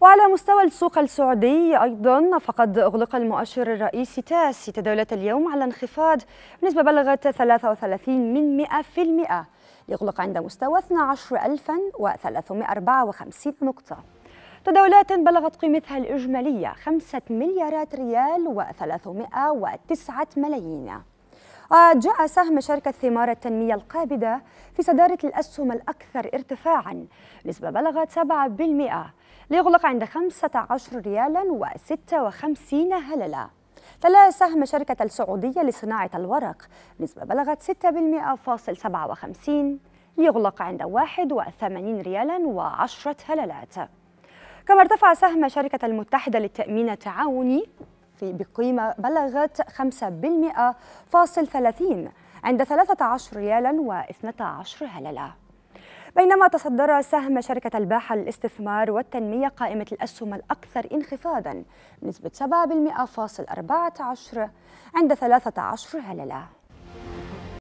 وعلى مستوى السوق السعودي أيضا فقد أغلق المؤشر الرئيسي تاس تداولة اليوم على انخفاض بنسبة بلغت 33 من 100% يغلق عند مستوى 12354 نقطة تداولات بلغت قيمتها الإجمالية 5 مليارات ريال و309 ملايين جاء سهم شركة ثمار التنمية القابضة في صدارة الأسهم الأكثر ارتفاعاً نسبة بلغت 7% ليغلق عند 15 ريالا و56 هللة تلا سهم شركة السعودية لصناعة الورق نسبة بلغت 6.57 ليغلق عند 81 ريالا و10 هللات كما ارتفع سهم شركة المتحدة للتأمين التعاوني في بقيمة بلغت 5% فاصل 30 عند 13 ريالا و12 هللة بينما تصدر سهم شركة الباحة للاستثمار والتنمية قائمة الأسهم الأكثر انخفاضا بنسبة 7.14 عند 13 هللة